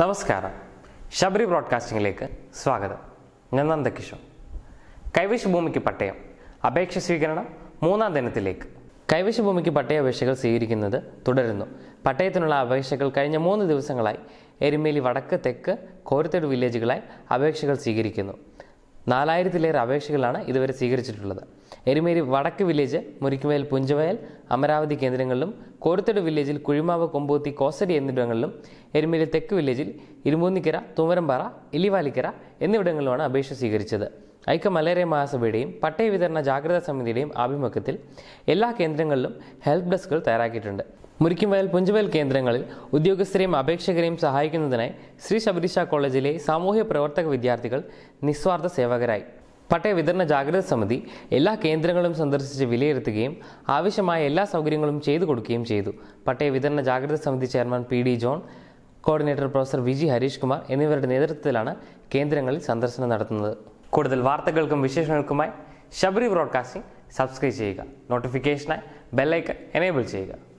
നമസ്കാരം ശബരി ബ്രോഡ്കാസ്റ്റിംഗിലേക്ക് സ്വാഗതം ഞാൻ നന്ദകിഷോർ കൈവശ ഭൂമിക്ക് പട്ടയം അപേക്ഷ സ്വീകരണം മൂന്നാം ദിനത്തിലേക്ക് കൈവശ ഭൂമിക്ക് പട്ടയ അപേക്ഷകൾ സ്വീകരിക്കുന്നത് തുടരുന്നു പട്ടയത്തിനുള്ള അപേക്ഷകൾ കഴിഞ്ഞ മൂന്ന് ദിവസങ്ങളായി എരുമേലി വടക്ക് തെക്ക് കോരത്തേട് വില്ലേജുകളായി അപേക്ഷകൾ സ്വീകരിക്കുന്നു നാലായിരത്തിലേറെ അപേക്ഷകളാണ് ഇതുവരെ സ്വീകരിച്ചിട്ടുള്ളത് എരുമേലി വടക്ക് വില്ലേജ് മുരിക്കുവയൽ പുഞ്ചവയൽ അമരാവതി കേന്ദ്രങ്ങളിലും കോരത്തേട് വില്ലേജിൽ കുഴിമാവ് കൊമ്പൂത്തി കോസരി എന്നിവിടങ്ങളിലും എരുമേലി തെക്ക് വില്ലേജിൽ ഇരുമൂന്നിക്കര തൂമരമ്പാറ ഇല്ലിവാലിക്കര എന്നിവിടങ്ങളിലാണ് അപേക്ഷ സ്വീകരിച്ചത് ഐക്യ മലേറിയ മഹാസഭയുടെയും പട്ടയ വിതരണ ജാഗ്രതാ സമിതിയുടെയും ആഭിമുഖ്യത്തിൽ എല്ലാ കേന്ദ്രങ്ങളിലും ഹെൽപ്പ് ഡെസ്കുകൾ തയ്യാറാക്കിയിട്ടുണ്ട് മുരിക്കുംവയൽ പുഞ്ചവയൽ കേന്ദ്രങ്ങളിൽ ഉദ്യോഗസ്ഥരെയും അപേക്ഷകരെയും സഹായിക്കുന്നതിനായി ശ്രീ ശബരീഷ കോളേജിലെ സാമൂഹ്യ പ്രവർത്തക വിദ്യാർത്ഥികൾ നിസ്വാർത്ഥ സേവകരായി പട്ടയ വിതരണ ജാഗ്രത സമിതി എല്ലാ കേന്ദ്രങ്ങളും സന്ദർശിച്ച് വിലയിരുത്തുകയും ആവശ്യമായ എല്ലാ സൗകര്യങ്ങളും ചെയ്തു കൊടുക്കുകയും ചെയ്തു പട്ടയ വിതരണ ജാഗ്രത സമിതി chairman P D John coordinator professor V G Harish Kumar എന്നിവരുടെ നേതൃത്വത്തിലാണ് കേന്ദ്രങ്ങളിൽ സന്ദർശനം നടത്തുന്നത് കൂടുതൽ വാർത്തകൾക്കും വിശേഷങ്ങൾക്കുമായി ശബരി ബ്രോഡ്കാസ്റ്റിംഗ് സബ്സ്ക്രൈബ് ചെയ്യുക നോട്ടിഫിക്കേഷനായി ബെല്ലൈക്കൺ എനേബിൾ ചെയ്യുക